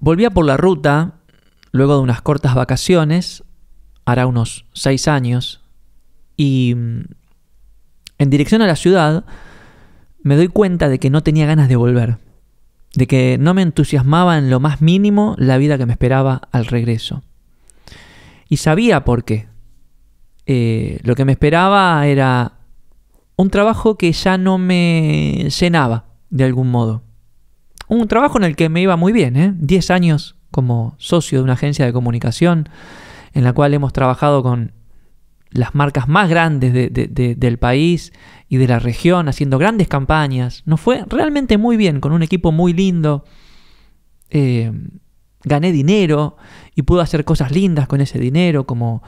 Volvía por la ruta, luego de unas cortas vacaciones, hará unos seis años, y mm, en dirección a la ciudad me doy cuenta de que no tenía ganas de volver, de que no me entusiasmaba en lo más mínimo la vida que me esperaba al regreso. Y sabía por qué. Eh, lo que me esperaba era un trabajo que ya no me llenaba de algún modo. Un trabajo en el que me iba muy bien, ¿eh? diez 10 años como socio de una agencia de comunicación en la cual hemos trabajado con las marcas más grandes del país y de la región, haciendo grandes campañas. Nos fue realmente muy bien, con un equipo muy lindo. Eh, gané dinero y pude hacer cosas lindas con ese dinero, como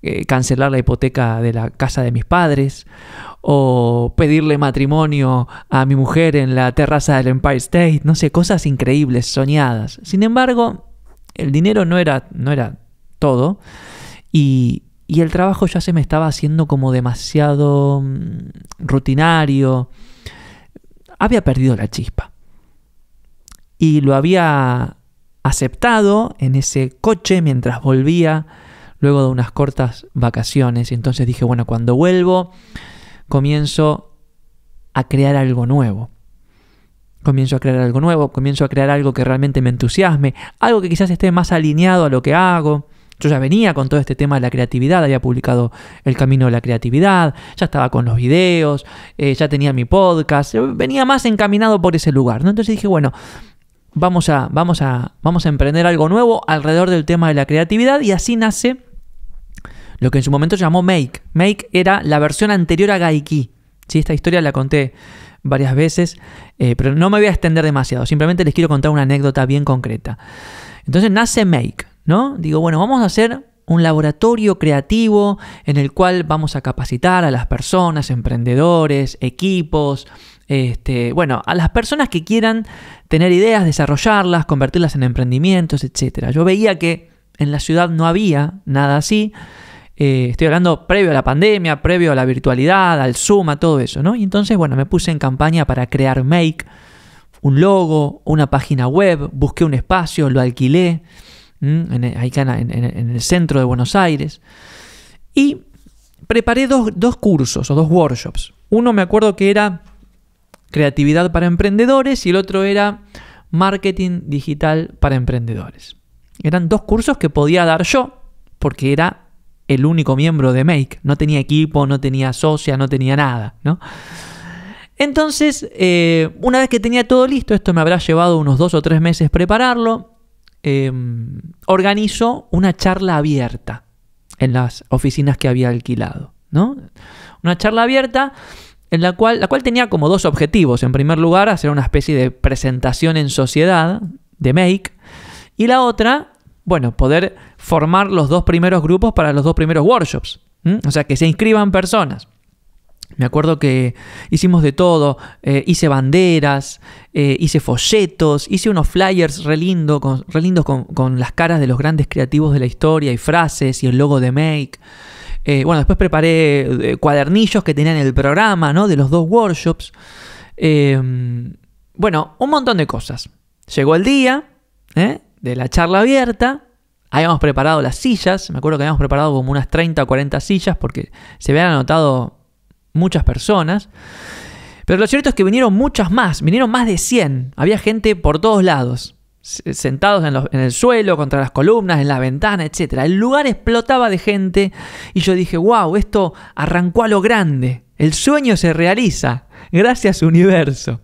eh, cancelar la hipoteca de la casa de mis padres o pedirle matrimonio a mi mujer en la terraza del Empire State, no sé, cosas increíbles, soñadas. Sin embargo, el dinero no era, no era todo y, y el trabajo ya se me estaba haciendo como demasiado mm, rutinario. Había perdido la chispa. Y lo había aceptado en ese coche mientras volvía luego de unas cortas vacaciones. Y entonces dije, bueno, cuando vuelvo, comienzo a crear algo nuevo. Comienzo a crear algo nuevo, comienzo a crear algo que realmente me entusiasme, algo que quizás esté más alineado a lo que hago. Yo ya venía con todo este tema de la creatividad, había publicado El Camino de la Creatividad, ya estaba con los videos, eh, ya tenía mi podcast, eh, venía más encaminado por ese lugar. ¿no? Entonces dije, bueno, vamos a, vamos, a, vamos a emprender algo nuevo alrededor del tema de la creatividad y así nace lo que en su momento llamó Make. Make era la versión anterior a Gaiki. Si Esta historia la conté varias veces, eh, pero no me voy a extender demasiado, simplemente les quiero contar una anécdota bien concreta. Entonces nace Make, ¿no? Digo, bueno, vamos a hacer un laboratorio creativo en el cual vamos a capacitar a las personas, emprendedores, equipos, este, bueno, a las personas que quieran tener ideas, desarrollarlas, convertirlas en emprendimientos, etc. Yo veía que en la ciudad no había nada así. Eh, estoy hablando previo a la pandemia, previo a la virtualidad, al Zoom, a todo eso, ¿no? Y entonces, bueno, me puse en campaña para crear Make, un logo, una página web, busqué un espacio, lo alquilé, en, en, el centro de Buenos Aires. Y preparé dos, dos cursos o dos workshops. Uno me acuerdo que era creatividad para emprendedores y el otro era marketing digital para emprendedores. Eran dos cursos que podía dar yo porque era el único miembro de Make. No tenía equipo, no tenía socia, no tenía nada, Entonces, eh, una vez que tenía todo listo, esto me habrá llevado unos dos o tres meses prepararlo, eh, organizó una charla abierta en las oficinas que había alquilado, ¿no? Una charla abierta en la cual, la cual tenía como dos objetivos. En primer lugar, hacer una especie de presentación en sociedad de Make, y la otra bueno, poder formar los dos primeros grupos para los dos primeros workshops. O sea, que se inscriban personas. Me acuerdo que hicimos de todo, eh, hice banderas, eh, hice folletos, hice unos flyers re, lindos con, las caras de los grandes creativos de la historia y frases y el logo de Make. Eh, bueno, después preparé cuadernillos que tenían el programa, ¿no? De los dos workshops. bueno, un montón de cosas. Llegó el día, ¿eh? de la charla abierta, habíamos preparado las sillas, me acuerdo que habíamos preparado como unas 30 o 40 sillas porque se habían anotado muchas personas. Pero lo cierto es que vinieron muchas más, vinieron más de 100. Había gente por todos lados, sentados en, el suelo, contra las columnas, en la ventana, etc. El lugar explotaba de gente y yo dije, wow, esto arrancó a lo grande. El sueño se realiza. Gracias universo.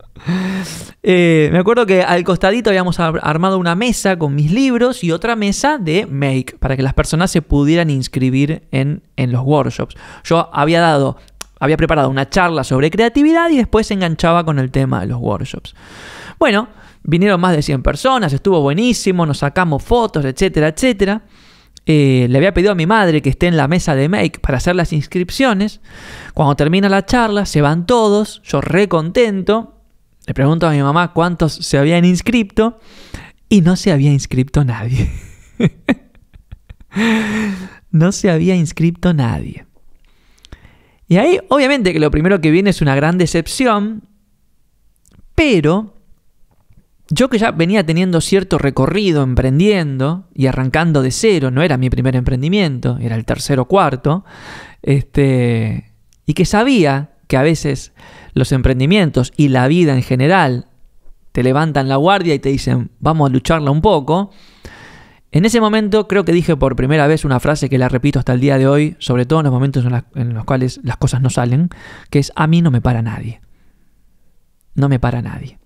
Eh, me acuerdo que al costadito habíamos armado una mesa con mis libros y otra mesa de Make para que las personas se pudieran inscribir en, los workshops. Yo había dado, había preparado una charla sobre creatividad y después se enganchaba con el tema de los workshops. Bueno, vinieron más de 100 personas, estuvo buenísimo, nos sacamos fotos, etcétera, etcétera. Eh, le había pedido a mi madre que esté en la mesa de Make para hacer las inscripciones. Cuando termina la charla, se van todos, yo re contento. Le pregunto a mi mamá cuántos se habían inscrito y no se había inscrito nadie. no se había inscrito nadie. Y ahí, obviamente, que lo primero que viene es una gran decepción, pero yo que ya venía teniendo cierto recorrido emprendiendo y arrancando de cero, no era mi primer emprendimiento, era el tercero cuarto, este, y que sabía que a veces los emprendimientos y la vida en general te levantan la guardia y te dicen, vamos a lucharla un poco. En ese momento creo que dije por primera vez una frase que la repito hasta el día de hoy, sobre todo en los momentos en los cuales las cosas no salen, que es, a mí no me para nadie. No me para nadie.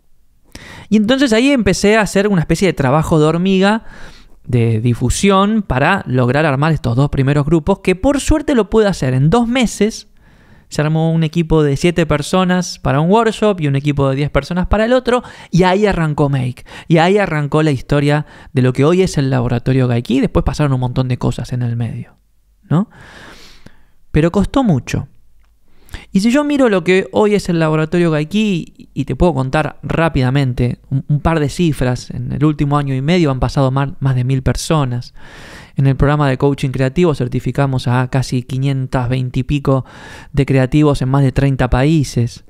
Y entonces ahí empecé a hacer una especie de trabajo de hormiga de difusión para lograr armar estos dos primeros grupos, que por suerte lo pude hacer en dos meses. Se armó un equipo de siete personas para un workshop y un equipo de diez personas para el otro, y ahí arrancó Make. Y ahí arrancó la historia de lo que hoy es el laboratorio Gaiki. Después pasaron un montón de cosas en el medio, Pero costó mucho. Y si yo miro lo que hoy es el laboratorio Gaiki, y te puedo contar rápidamente un, par de cifras, en el último año y medio han pasado más, de mil personas. En el programa de coaching creativo certificamos a casi 520 y pico de creativos en más de 30 países.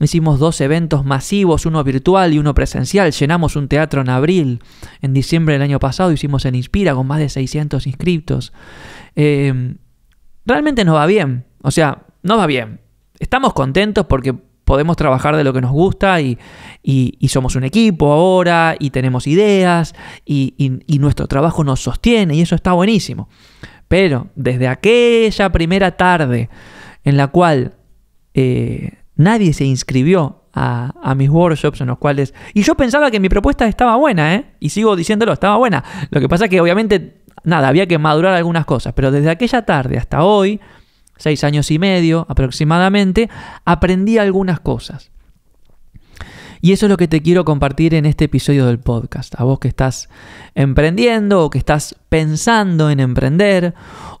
Hicimos dos eventos masivos, uno virtual y uno presencial. Llenamos un teatro en abril. En diciembre del año pasado hicimos en Inspira con más de 600 inscriptos. Eh, realmente nos va bien. O sea, nos va bien estamos contentos porque podemos trabajar de lo que nos gusta y, somos un equipo ahora y tenemos ideas y, nuestro trabajo nos sostiene y eso está buenísimo. Pero desde aquella primera tarde en la cual eh, nadie se inscribió a, a, mis workshops en los cuales... Y yo pensaba que mi propuesta estaba buena, ¿eh? Y sigo diciéndolo, estaba buena. Lo que pasa es que obviamente, nada, había que madurar algunas cosas, pero desde aquella tarde hasta hoy seis años y medio aproximadamente, aprendí algunas cosas. Y eso es lo que te quiero compartir en este episodio del podcast. A vos que estás emprendiendo o que estás pensando en emprender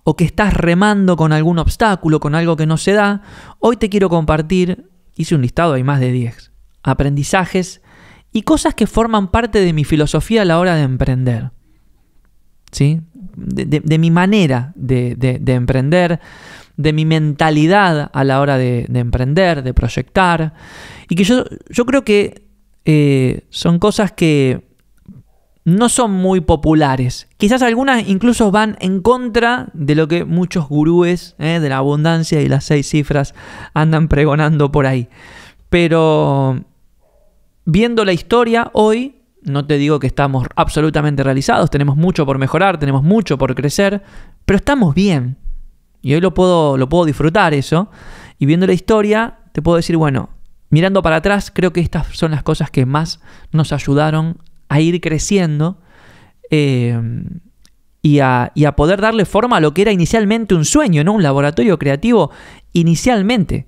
o que estás remando con algún obstáculo, con algo que no se da, hoy te quiero compartir, hice un listado, hay más de 10, aprendizajes y cosas que forman parte de mi filosofía a la hora de emprender. ¿Sí? De, mi manera de emprender, de mi mentalidad a la hora de, emprender, de proyectar. Y que yo, yo creo que eh, son cosas que no son muy populares. Quizás algunas incluso van en contra de lo que muchos gurúes eh, de la abundancia y las seis cifras andan pregonando por ahí. Pero viendo la historia hoy, no te digo que estamos absolutamente realizados, tenemos mucho por mejorar, tenemos mucho por crecer, pero estamos bien. Y hoy lo puedo, lo puedo disfrutar eso. Y viendo la historia, te puedo decir, bueno, mirando para atrás, creo que estas son las cosas que más nos ayudaron a ir creciendo eh, y, a, poder darle forma a lo que era inicialmente un sueño, ¿no? Un laboratorio creativo inicialmente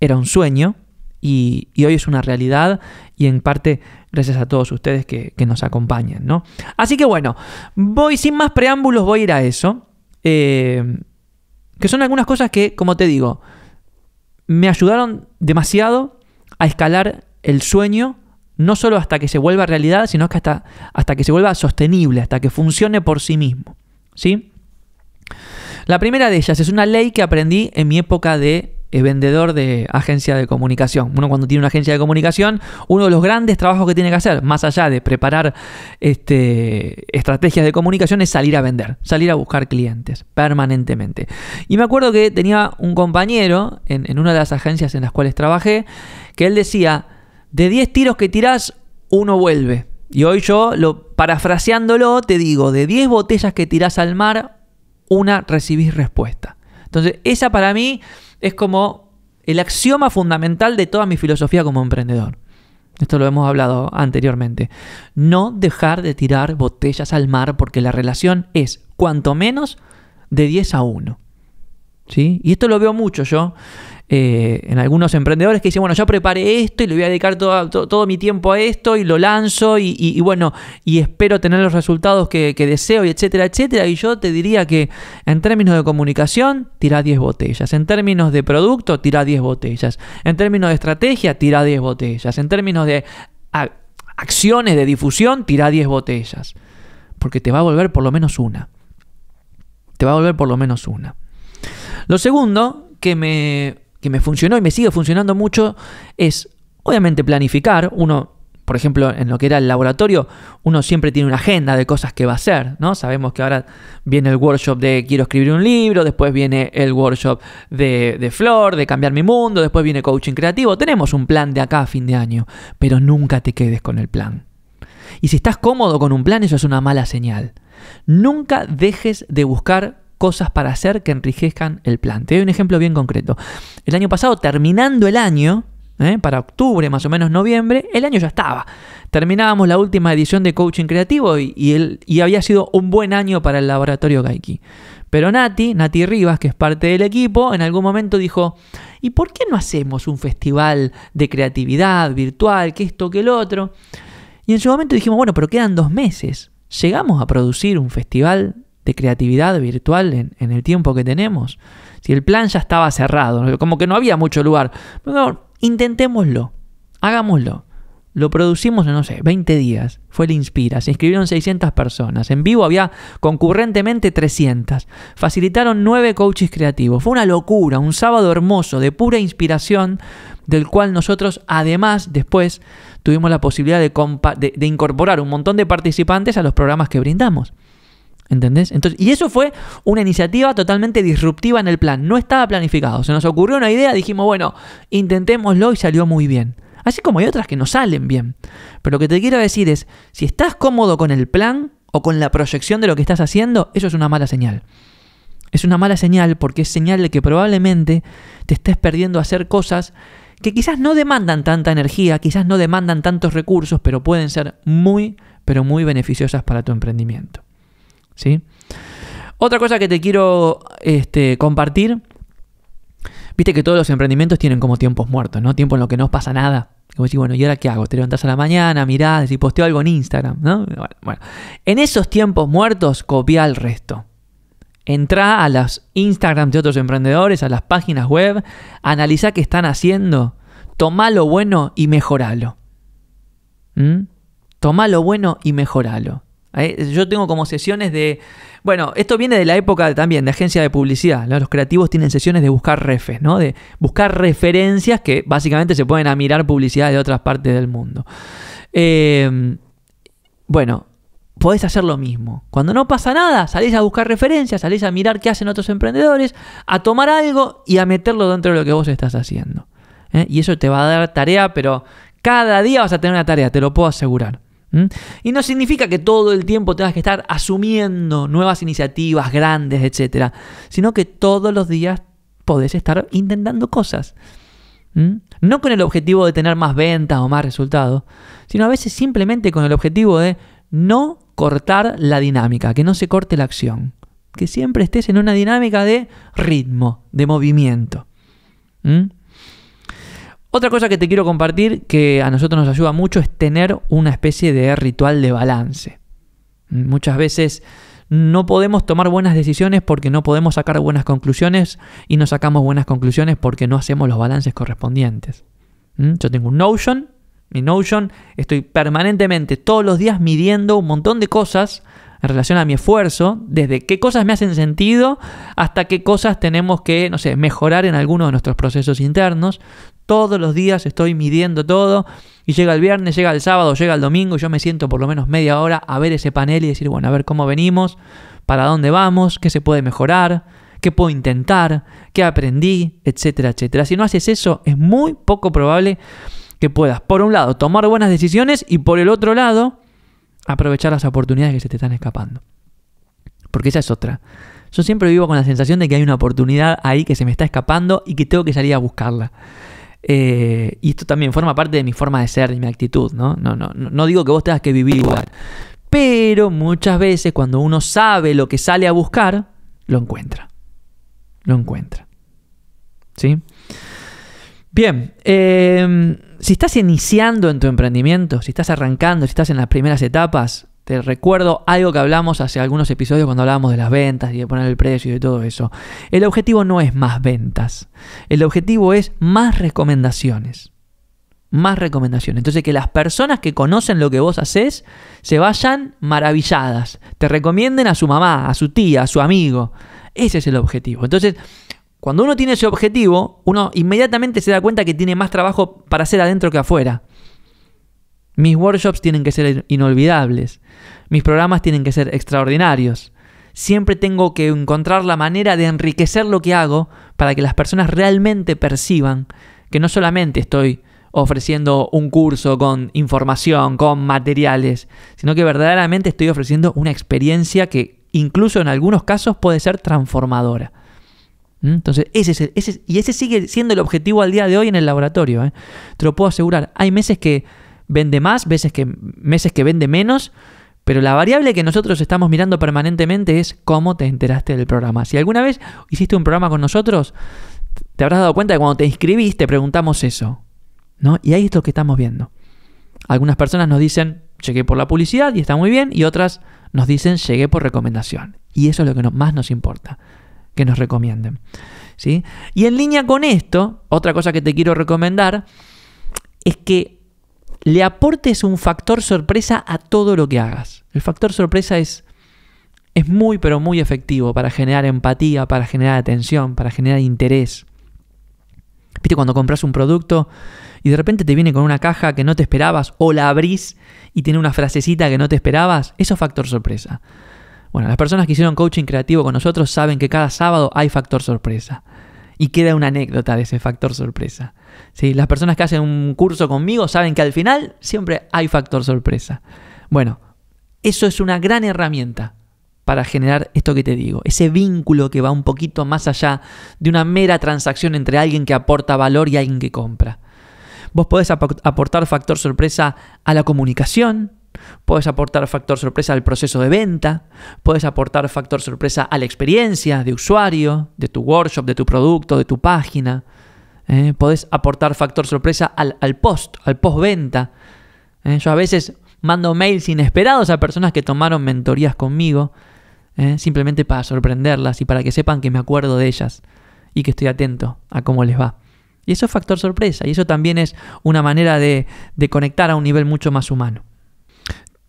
era un sueño y, hoy es una realidad y en parte gracias a todos ustedes que, nos acompañan, ¿no? Así que bueno, voy sin más preámbulos, voy a ir a eso. Eh, que son algunas cosas que, como te digo, me ayudaron demasiado a escalar el sueño, no solo hasta que se vuelva realidad, sino hasta, hasta que se vuelva sostenible, hasta que funcione por sí mismo. ¿Sí? La primera de ellas es una ley que aprendí en mi época de es vendedor de agencia de comunicación. Uno cuando tiene una agencia de comunicación, uno de los grandes trabajos que tiene que hacer, más allá de preparar este, estrategias de comunicación, es salir a vender, salir a buscar clientes permanentemente. Y me acuerdo que tenía un compañero en, una de las agencias en las cuales trabajé, que él decía, de 10 tiros que tirás, uno vuelve. Y hoy yo, parafraseándolo, te digo, de 10 botellas que tirás al mar, una recibís respuesta. Entonces, esa para mí es como el axioma fundamental de toda mi filosofía como emprendedor. Esto lo hemos hablado anteriormente. No dejar de tirar botellas al mar porque la relación es cuanto menos de 10 a 1. ¿Sí? Y esto lo veo mucho yo eh, en algunos emprendedores que dicen, bueno, yo preparé esto y le voy a dedicar todo, todo, mi tiempo a esto y lo lanzo y, bueno, y espero tener los resultados que, deseo y etcétera, etcétera. Y yo te diría que en términos de comunicación, tira 10 botellas. En términos de producto, tira 10 botellas. En términos de estrategia, tira 10 botellas. En términos de acciones de difusión, tira 10 botellas. Porque te va a volver por lo menos una. Te va a volver por lo menos una. Lo segundo que me que me funcionó y me sigue funcionando mucho es, obviamente, planificar. Uno, por ejemplo, en lo que era el laboratorio, uno siempre tiene una agenda de cosas que va a hacer, ¿no? Sabemos que ahora viene el workshop de quiero escribir un libro, después viene el workshop de, de flor, de cambiar mi mundo, después viene coaching creativo. Tenemos un plan de acá a fin de año, pero nunca te quedes con el plan. Y si estás cómodo con un plan, eso es una mala señal. Nunca dejes de buscar cosas para hacer que enriquezcan el plan. Te doy un ejemplo bien concreto. El año pasado, terminando el año, ¿eh? para octubre, más o menos noviembre, el año ya estaba. Terminábamos la última edición de Coaching Creativo y, había sido un buen año para el laboratorio Gaiki. Pero Nati, Nati Rivas, que es parte del equipo, en algún momento dijo, ¿y por qué no hacemos un festival de creatividad virtual, que esto, que el otro? Y en su momento dijimos, bueno, pero quedan dos meses. ¿Llegamos a producir un festival de creatividad virtual en, el tiempo que tenemos. Si el plan ya estaba cerrado, como que no había mucho lugar. intentémoslo, hagámoslo. Lo producimos en, no sé, 20 días. Fue el Inspira. Se inscribieron 600 personas. En vivo había concurrentemente 300. Facilitaron nueve coaches creativos. Fue una locura, un sábado hermoso de pura inspiración, del cual nosotros además después tuvimos la posibilidad de incorporar un montón de participantes a los programas que brindamos. ¿Entendés? Entonces, y eso fue una iniciativa totalmente disruptiva en el plan. No estaba planificado. Se nos ocurrió una idea, dijimos, bueno, intentémoslo y salió muy bien. Así como hay otras que no salen bien. Pero lo que te quiero decir es, si estás cómodo con el plan o con la proyección de lo que estás haciendo, eso es una mala señal. Es una mala señal porque es señal de que probablemente te estés perdiendo a hacer cosas que quizás no demandan tanta energía, quizás no demandan tantos recursos, pero pueden ser muy, pero muy beneficiosas para tu emprendimiento. Otra cosa que te quiero este, compartir, viste que todos los emprendimientos tienen como tiempos muertos, ¿no? Tiempo en lo que no pasa nada. Y vos bueno, ¿y ahora qué hago? Te levantás a la mañana, mirás, y posteo algo en Instagram, ¿no? Bueno, en esos tiempos muertos copia el resto. Entrá a las Instagram de otros emprendedores, a las páginas web, analiza qué están haciendo, toma lo bueno y mejoralo. ¿Mm? toma lo bueno y mejoralo. Yo tengo como sesiones de. Bueno, esto viene de la época también de agencia de publicidad. Los creativos tienen sesiones de buscar refes, ¿no? De buscar referencias que básicamente se pueden a mirar publicidad de otras partes del mundo. Eh, bueno, podés hacer lo mismo. Cuando no pasa nada, salís a buscar referencias, salís a mirar qué hacen otros emprendedores, a tomar algo y a meterlo dentro de lo que vos estás haciendo. ¿eh? Y eso te va a dar tarea, pero cada día vas a tener una tarea, te lo puedo asegurar. ¿Mm? Y no significa que todo el tiempo tengas que estar asumiendo nuevas iniciativas grandes, etc., sino que todos los días podés estar intentando cosas. ¿Mm? No con el objetivo de tener más ventas o más resultados, sino a veces simplemente con el objetivo de no cortar la dinámica, que no se corte la acción, que siempre estés en una dinámica de ritmo, de movimiento. ¿Mm? Otra cosa que te quiero compartir que a nosotros nos ayuda mucho es tener una especie de ritual de balance. Muchas veces no podemos tomar buenas decisiones porque no podemos sacar buenas conclusiones y no sacamos buenas conclusiones porque no hacemos los balances correspondientes. ¿Mm? Yo tengo un Notion, mi Notion, estoy permanentemente todos los días midiendo un montón de cosas en relación a mi esfuerzo, desde qué cosas me hacen sentido hasta qué cosas tenemos que, no sé, mejorar en alguno de nuestros procesos internos. Todos los días estoy midiendo todo y llega el viernes, llega el sábado, llega el domingo, y yo me siento por lo menos media hora a ver ese panel y decir, bueno, a ver cómo venimos, para dónde vamos, qué se puede mejorar, qué puedo intentar, qué aprendí, etcétera, etcétera. Si no haces eso, es muy poco probable que puedas, por un lado, tomar buenas decisiones y por el otro lado, aprovechar las oportunidades que se te están escapando. Porque esa es otra. Yo siempre vivo con la sensación de que hay una oportunidad ahí que se me está escapando y que tengo que salir a buscarla. Eh, y esto también forma parte de mi forma de ser y mi actitud, ¿no? No, no, no digo que vos tengas que vivir igual. Pero muchas veces cuando uno sabe lo que sale a buscar, lo encuentra. Lo encuentra. ¿Sí? Bien, em, si estás iniciando en tu emprendimiento, si estás arrancando, si estás en las primeras etapas, te recuerdo algo que hablamos hace algunos episodios cuando hablábamos de las ventas y de poner el precio y de todo eso. El objetivo no es más ventas, el objetivo es más recomendaciones. Más recomendaciones. Entonces que las personas que conocen lo que vos haces se vayan maravilladas, te recomienden a su mamá, a su tía, a su amigo. Ese es el objetivo. Entonces, cuando uno tiene ese objetivo, uno inmediatamente se da cuenta que tiene más trabajo para hacer adentro que afuera. Mis workshops tienen que ser inolvidables. Mis programas tienen que ser extraordinarios. Siempre tengo que encontrar la manera de enriquecer lo que hago para que las personas realmente perciban que no solamente estoy ofreciendo un curso con información, con materiales, sino que verdaderamente estoy ofreciendo una experiencia que incluso en algunos casos puede ser transformadora. ¿Mm? Entonces, ese es ese, y ese sigue siendo el objetivo al día de hoy en el laboratorio. ¿eh? Te lo puedo asegurar. Hay meses que vende más, veces que, meses que vende menos, pero la variable que nosotros estamos mirando permanentemente es cómo te enteraste del programa. Si alguna vez hiciste un programa con nosotros, te habrás dado cuenta que cuando te inscribiste preguntamos eso. ¿no? Y ahí es lo que estamos viendo. Algunas personas nos dicen, llegué por la publicidad y está muy bien, y otras nos dicen, llegué por recomendación. Y eso es lo que más nos importa que nos recomienden. ¿sí? Y en línea con esto, otra cosa que te quiero recomendar es que le aportes un factor sorpresa a todo lo que hagas. El factor sorpresa es, es muy, pero muy efectivo para generar empatía, para generar atención, para generar interés. ¿Viste cuando compras un producto y de repente te viene con una caja que no te esperabas o la abrís y tiene una frasecita que no te esperabas? Eso es factor sorpresa. Bueno, las personas que hicieron coaching creativo con nosotros saben que cada sábado hay factor sorpresa. Y queda una anécdota de ese factor sorpresa. Las personas que hacen un curso conmigo saben que al final siempre hay factor sorpresa. Bueno, eso es una gran herramienta para generar esto que te digo, ese vínculo que va un poquito más allá de una mera transacción entre alguien que aporta valor y alguien que compra. Vos podés aportar factor sorpresa a la comunicación, puedes aportar factor sorpresa al proceso de venta, puedes aportar factor sorpresa a la experiencia de usuario, de tu workshop, de tu producto, de tu página, eh, puedes aportar factor sorpresa al, post, al post venta. Eh. yo a veces mando mails inesperados a personas que tomaron mentorías conmigo, eh, simplemente para sorprenderlas y para que sepan que me acuerdo de ellas y que estoy atento a cómo les va. Y eso es factor sorpresa, y eso también es una manera de conectar a un nivel mucho más humano.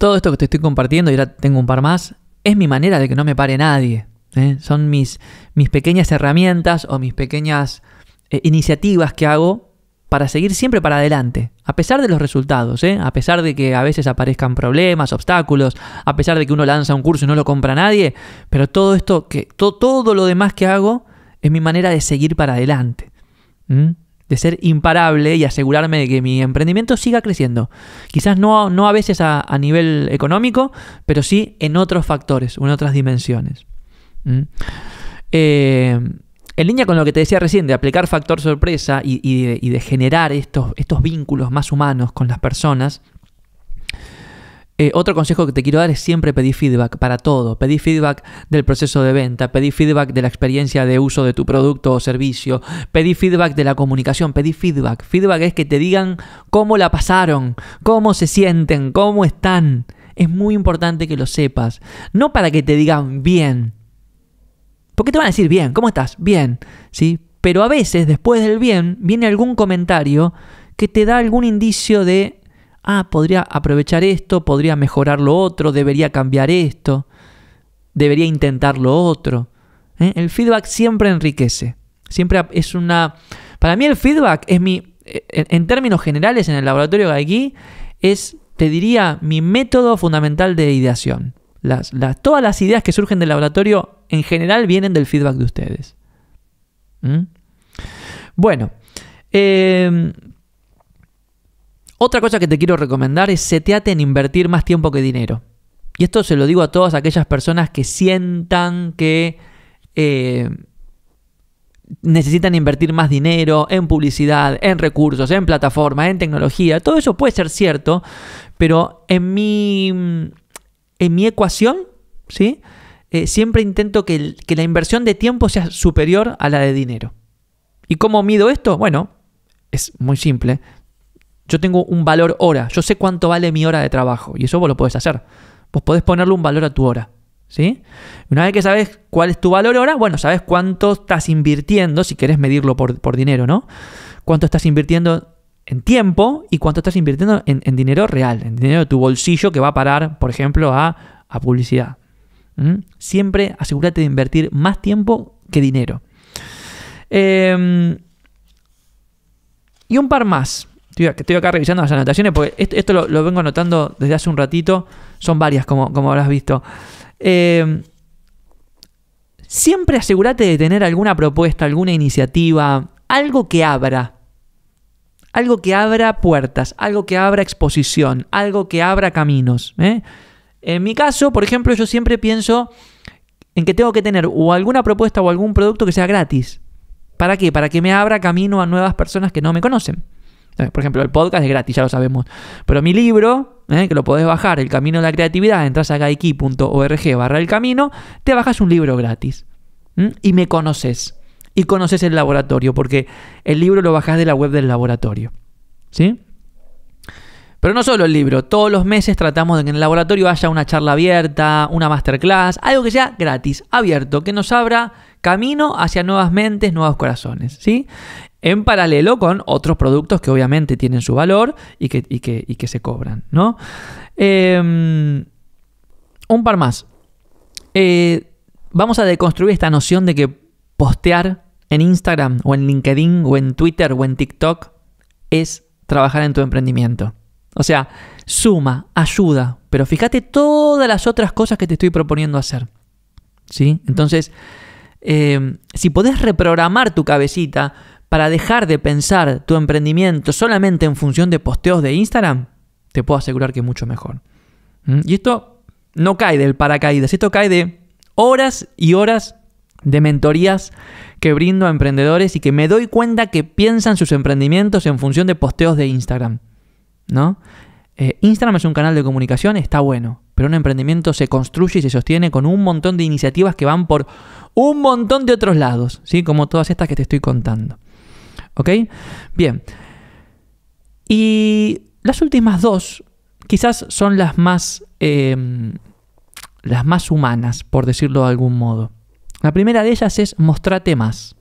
Todo esto que te estoy compartiendo, y ahora tengo un par más, es mi manera de que no me pare nadie. ¿eh? Son mis, mis pequeñas herramientas o mis pequeñas eh, iniciativas que hago para seguir siempre para adelante, a pesar de los resultados, ¿eh? a pesar de que a veces aparezcan problemas, obstáculos, a pesar de que uno lanza un curso y no lo compra nadie, pero todo esto, que, todo lo demás que hago es mi manera de seguir para adelante de ser imparable y asegurarme de que mi emprendimiento siga creciendo. Quizás no, a veces a, nivel económico, pero sí en otros factores, en otras dimensiones. ¿Mm? Eh, en línea con lo que te decía recién, de aplicar factor sorpresa y, de, generar estos, estos vínculos más humanos con las personas, eh, otro consejo que te quiero dar es siempre pedir feedback para todo. Pedir feedback del proceso de venta, pedir feedback de la experiencia de uso de tu producto o servicio, pedir feedback de la comunicación, pedir feedback. Feedback es que te digan cómo la pasaron, cómo se sienten, cómo están. Es muy importante que lo sepas. No para que te digan bien. Porque te van a decir bien, ¿cómo estás? Bien, ¿sí? Pero a veces, después del bien, viene algún comentario que te da algún indicio de ah, podría aprovechar esto, podría mejorar lo otro, debería cambiar esto, debería intentar lo otro. ¿eh? El feedback siempre enriquece. Siempre es una... Para mí el feedback es mi... E, en términos generales, en el laboratorio de aquí, es, te diría, mi método fundamental de ideación. Las, todas las ideas que surgen del laboratorio en general vienen del feedback de ustedes. Bueno, em, otra cosa que te quiero recomendar es seteate en invertir más tiempo que dinero. Y esto se lo digo a todas aquellas personas que sientan que eh, necesitan invertir más dinero en publicidad, en recursos, en plataforma, en tecnología. Todo eso puede ser cierto, pero en mi, en mi ecuación, ¿sí? Eh, siempre intento que, que la inversión de tiempo sea superior a la de dinero. ¿Y cómo mido esto? Bueno, es muy simple. Yo tengo un valor hora, yo sé cuánto vale mi hora de trabajo y eso vos lo podés hacer. Vos podés ponerle un valor a tu hora. ¿Sí? Una vez que sabes cuál es tu valor hora, bueno, sabes cuánto estás invirtiendo, si querés medirlo por, dinero, ¿no? Cuánto estás invirtiendo en tiempo y cuánto estás invirtiendo en, dinero real, en dinero de tu bolsillo que va a parar, por ejemplo, a, publicidad. Siempre asegúrate de invertir más tiempo que dinero. Em, y un par más estoy, acá revisando las anotaciones porque esto, lo, vengo anotando desde hace un ratito. Son varias, como, como habrás visto. Em, siempre asegúrate de tener alguna propuesta, alguna iniciativa, algo que abra. Algo que abra puertas, algo que abra exposición, algo que abra caminos. ¿eh? En mi caso, por ejemplo, yo siempre pienso en que tengo que tener o alguna propuesta o algún producto que sea gratis. ¿Para qué? Para que me abra camino a nuevas personas que no me conocen. Por ejemplo, el podcast es gratis, ya lo sabemos. Pero mi libro, eh, que lo podés bajar, El Camino de la Creatividad, entras a gaiki.org barra el camino, te bajas un libro gratis. Y me conoces. Y conoces el laboratorio, porque el libro lo bajas de la web del laboratorio. ¿Sí? Pero no solo el libro, todos los meses tratamos de que en el laboratorio haya una charla abierta, una masterclass, algo que sea gratis, abierto, que nos abra camino hacia nuevas mentes, nuevos corazones, ¿sí? en paralelo con otros productos que obviamente tienen su valor y que, que, se cobran, ¿no? Em, un par más. Eh, vamos a deconstruir esta noción de que postear en Instagram o en LinkedIn o en Twitter o en TikTok es trabajar en tu emprendimiento. O sea, suma, ayuda, pero fíjate todas las otras cosas que te estoy proponiendo hacer. ¿Sí? Entonces, em, si podés reprogramar tu cabecita para dejar de pensar tu emprendimiento solamente en función de posteos de Instagram, te puedo asegurar que es mucho mejor. ¿Mm? Y esto no cae del paracaídas, esto cae de horas y horas de mentorías que brindo a emprendedores y que me doy cuenta que piensan sus emprendimientos en función de posteos de Instagram. ¿No? Eh, Instagram es un canal de comunicación, está bueno, pero un emprendimiento se construye y se sostiene con un montón de iniciativas que van por un montón de otros lados, como todas estas que te estoy contando. ¿Ok? Bien. Y las últimas dos quizás son las más, em, las más humanas, por decirlo de algún modo. La primera de ellas es mostrate más.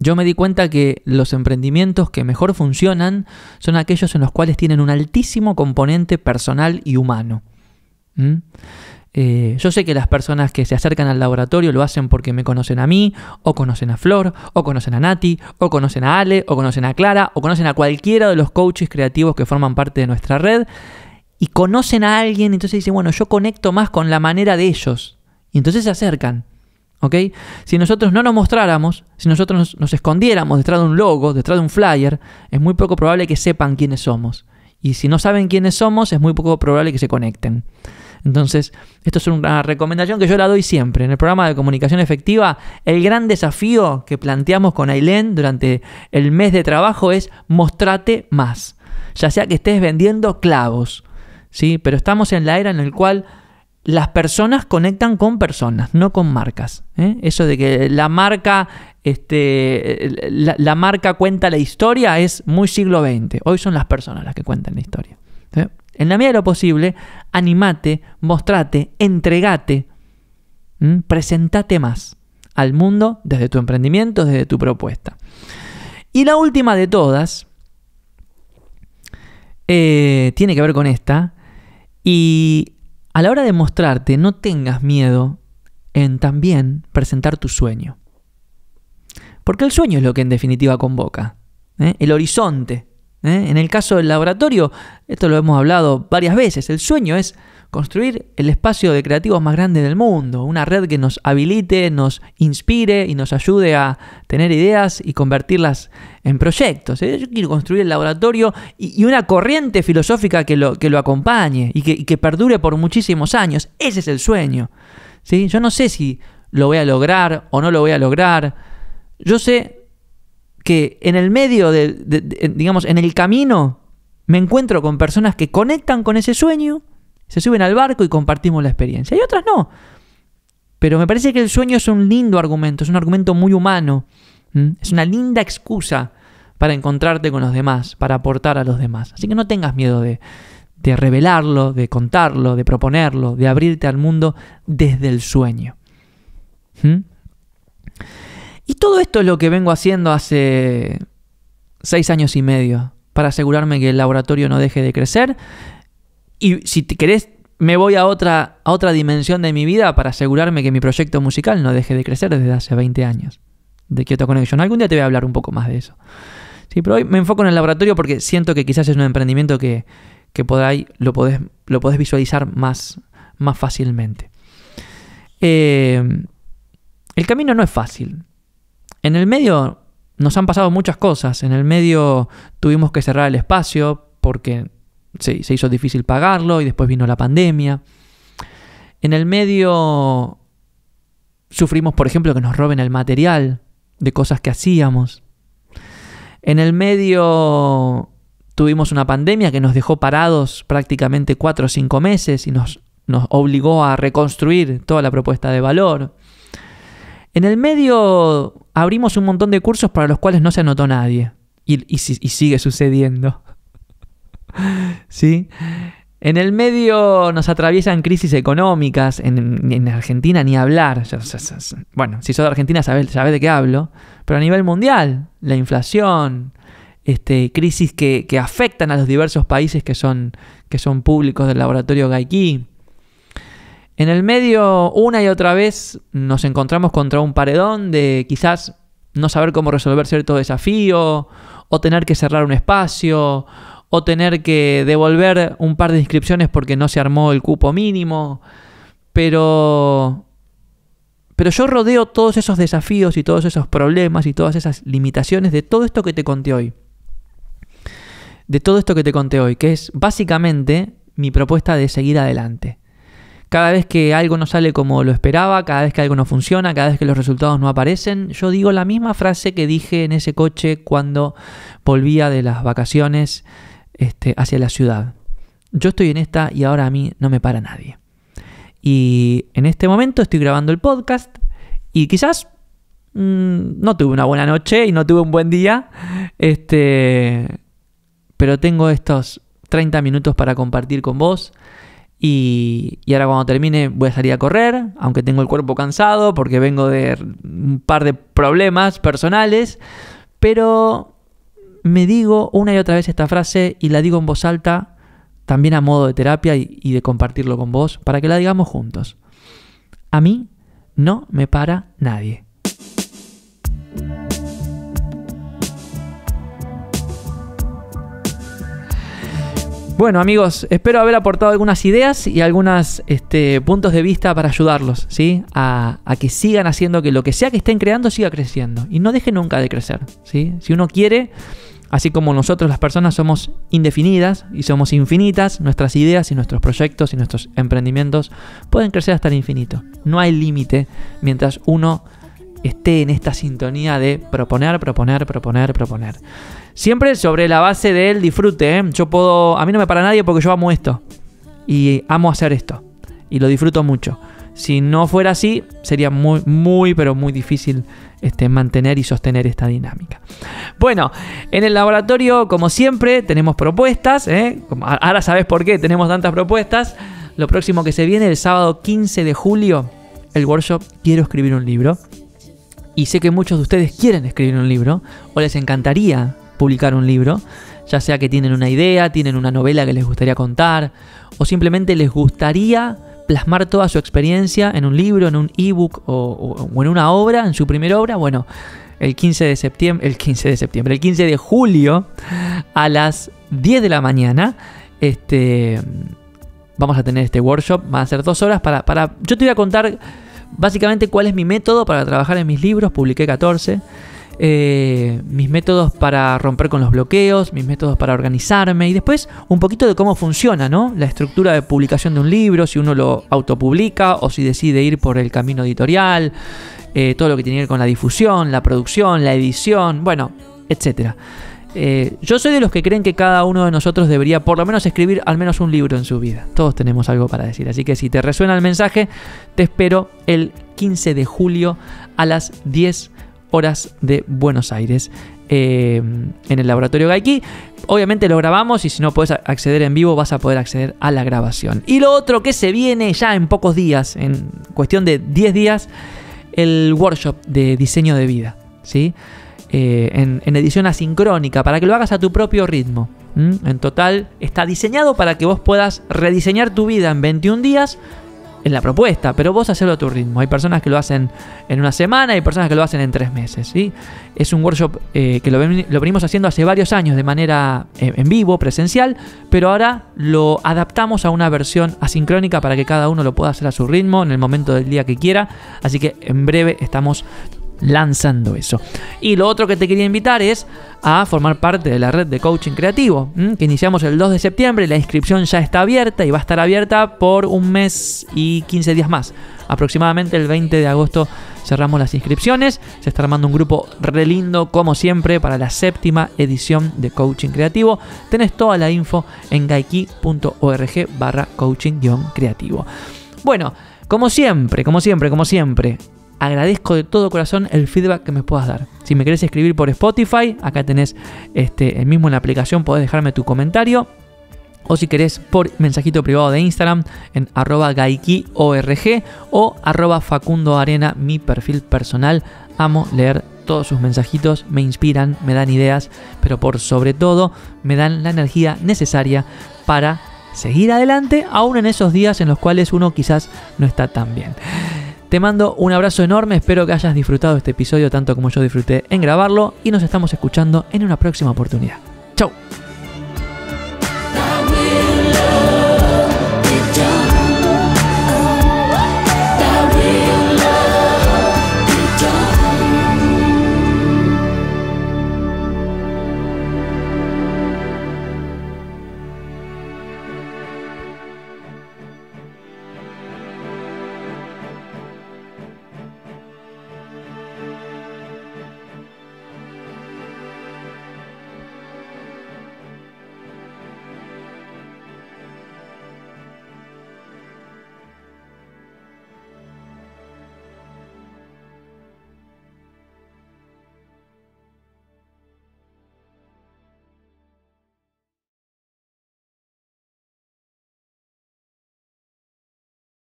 Yo me di cuenta que los emprendimientos que mejor funcionan son aquellos en los cuales tienen un altísimo componente personal y humano. ¿Mm? Eh, yo sé que las personas que se acercan al laboratorio lo hacen porque me conocen a mí, o conocen a Flor, o conocen a Nati, o conocen a Ale, o conocen a Clara, o conocen a cualquiera de los coaches creativos que forman parte de nuestra red, y conocen a alguien, entonces dicen, bueno, yo conecto más con la manera de ellos. Y entonces se acercan. ¿OK? Si nosotros no nos mostráramos, si nosotros nos escondiéramos detrás de un logo, detrás de un flyer, es muy poco probable que sepan quiénes somos. Y si no saben quiénes somos, es muy poco probable que se conecten. Entonces, esto es una recomendación que yo la doy siempre. En el programa de comunicación efectiva, el gran desafío que planteamos con Ailén durante el mes de trabajo es mostrate más. Ya sea que estés vendiendo clavos, ¿sí? Pero estamos en la era en la cual las personas conectan con personas, no con marcas. ¿eh? Eso de que la marca, este, la, marca cuenta la historia es muy siglo XX. Hoy son las personas las que cuentan la historia. En la medida de lo posible, animate, mostrate, entregate, presentate más al mundo desde tu emprendimiento, desde tu propuesta. Y la última de todas, eh, tiene que ver con esta, y a la hora de mostrarte, no tengas miedo en también presentar tu sueño. Porque el sueño es lo que en definitiva convoca, ¿eh? el horizonte ¿eh? En el caso del laboratorio, esto lo hemos hablado varias veces, el sueño es construir el espacio de creativos más grande del mundo, una red que nos habilite, nos inspire y nos ayude a tener ideas y convertirlas en proyectos. ¿eh? Yo quiero construir el laboratorio y, una corriente filosófica que lo, que lo acompañe y que, perdure por muchísimos años. Ese es el sueño. ¿sí? Yo no sé si lo voy a lograr o no lo voy a lograr. Yo sé que en el medio de, eh, digamos, en el camino, me encuentro con personas que conectan con ese sueño, se suben al barco y compartimos la experiencia. Y otras no. Pero me parece que el sueño es un lindo argumento, es un argumento muy humano, es una linda excusa para encontrarte con los demás, para aportar a los demás. Así que no tengas miedo de, revelarlo, de contarlo, de proponerlo, de abrirte al mundo desde el sueño. Y todo esto es lo que vengo haciendo hace seis años y medio, para asegurarme que el laboratorio no deje de crecer. Y si te querés, me voy a otra, a otra dimensión de mi vida para asegurarme que mi proyecto musical no deje de crecer desde hace 20 años, de Kyoto Connection. Algún día te voy a hablar un poco más de eso. Sí, pero hoy me enfoco en el laboratorio porque siento que quizás es un emprendimiento que, que lo podés, lo podés visualizar más, más fácilmente. Eh, el camino no es fácil. En el medio nos han pasado muchas cosas. En el medio tuvimos que cerrar el espacio porque se, hizo difícil pagarlo y después vino la pandemia. En el medio sufrimos, por ejemplo, que nos roben el material de cosas que hacíamos. En el medio tuvimos una pandemia que nos dejó parados prácticamente cuatro o cinco meses y nos obligó a reconstruir toda la propuesta de valor. En el medio abrimos un montón de cursos para los cuales no se anotó nadie. Y, sigue sucediendo. ¿Sí? En el medio nos atraviesan crisis económicas, en, Argentina ni hablar. Bueno, si sos de Argentina sabés, de qué hablo, pero a nivel mundial, la inflación, este, crisis que, afectan a los diversos países que son, públicos del laboratorio Gaiki. En el medio, una y otra vez, nos encontramos contra un paredón de quizás no saber cómo resolver cierto desafío, o tener que cerrar un espacio, o tener que devolver un par de inscripciones porque no se armó el cupo mínimo. Pero. Pero yo rodeo todos esos desafíos y todos esos problemas y todas esas limitaciones de todo esto que te conté hoy. De todo esto que te conté hoy, que es básicamente mi propuesta de seguir adelante. Cada vez que algo no sale como lo esperaba, cada vez que algo no funciona, cada vez que los resultados no aparecen, yo digo la misma frase que dije en ese coche cuando volvía de las vacaciones este, hacia la ciudad. Yo estoy en esta y ahora a mí no me para nadie. Y en este momento estoy grabando el podcast y quizás mm, no tuve una buena noche y no tuve un buen día, este, pero tengo estos 30 minutos para compartir con vos y, ahora cuando termine voy a salir a correr, aunque tengo el cuerpo cansado porque vengo de un par de problemas personales, pero me digo una y otra vez esta frase y la digo en voz alta, también a modo de terapia y de compartirlo con vos, para que la digamos juntos. A mí no me para nadie. Bueno, amigos, espero haber aportado algunas ideas y algunos este, puntos de vista para ayudarlos, ¿sí? A, que sigan haciendo que lo que sea que estén creando siga creciendo. Y no deje nunca de crecer, ¿sí? Si uno quiere, así como nosotros las personas somos indefinidas y somos infinitas, nuestras ideas y nuestros proyectos y nuestros emprendimientos pueden crecer hasta el infinito. No hay límite mientras uno esté en esta sintonía de proponer, proponer, proponer, proponer. Siempre sobre la base del disfrute. ¿eh? Yo puedo. A mí no me para nadie porque yo amo esto. Y amo hacer esto. Y lo disfruto mucho. Si no fuera así, sería muy, muy, pero muy difícil este, mantener y sostener esta dinámica. Bueno, en el laboratorio, como siempre, tenemos propuestas. ¿eh? Ahora sabes por qué tenemos tantas propuestas. Lo próximo que se viene, el sábado 15 de julio, el workshop Quiero escribir un libro. Y sé que muchos de ustedes quieren escribir un libro, o les encantaría publicar un libro, ya sea que tienen una idea, tienen una novela que les gustaría contar, o simplemente les gustaría plasmar toda su experiencia en un libro, en un ebook o, en una obra, en su primera obra, bueno, el 15 de septiembre, el 15 de septiembre, el 15 de julio a las 10 de la mañana, este, vamos a tener este workshop, va a ser dos horas para, para, yo te voy a contar básicamente cuál es mi método para trabajar en mis libros, publiqué 14, eh, mis métodos para romper con los bloqueos, mis métodos para organizarme y después un poquito de cómo funciona la estructura de publicación de un libro, si uno lo autopublica o si decide ir por el camino editorial, eh, todo lo que tiene que ver con la difusión, la producción, la edición, bueno, etc. Eh, yo soy de los que creen que cada uno de nosotros debería por lo menos escribir al menos un libro en su vida. Todos tenemos algo para decir, así que si te resuena el mensaje, te espero el 15 de julio a las 10 horas de Buenos Aires eh, en el laboratorio Gaiki. Obviamente lo grabamos y si no puedes acceder en vivo vas a poder acceder a la grabación. Y lo otro que se viene ya en pocos días, en cuestión de 10 días, el workshop de diseño de vida, ¿sí? Eh, en, edición asincrónica, para que lo hagas a tu propio ritmo. En total está diseñado para que vos puedas rediseñar tu vida en 21 días en la propuesta, pero vos hacerlo a tu ritmo. Hay personas que lo hacen en una semana, hay personas que lo hacen en tres meses. ¿sí? Es un workshop eh, que lo, venimos haciendo hace varios años de manera eh, en vivo, presencial, pero ahora lo adaptamos a una versión asincrónica para que cada uno lo pueda hacer a su ritmo en el momento del día que quiera. Así que en breve estamos lanzando eso. Y lo otro que te quería invitar es a formar parte de la red de coaching creativo, que iniciamos el 2 de septiembre, la inscripción ya está abierta y va a estar abierta por un mes y 15 días más. Aproximadamente el 20 de agosto cerramos las inscripciones, se está armando un grupo re lindo como siempre para la séptima edición de coaching creativo. Tenés toda la info en gaiki.org barra coaching-creativo. Bueno, como siempre, como siempre, como siempre, agradezco de todo corazón el feedback que me puedas dar. Si me querés escribir por Spotify, acá tenés este, el mismo en la aplicación, podés dejarme tu comentario. O si querés por mensajito privado de Instagram en arroba gaikiorg o arroba facundoarena, mi perfil personal. Amo leer todos sus mensajitos, me inspiran, me dan ideas, pero por sobre todo me dan la energía necesaria para seguir adelante, aún en esos días en los cuales uno quizás no está tan bien. Te mando un abrazo enorme, espero que hayas disfrutado este episodio tanto como yo disfruté en grabarlo y nos estamos escuchando en una próxima oportunidad. ¡Chao!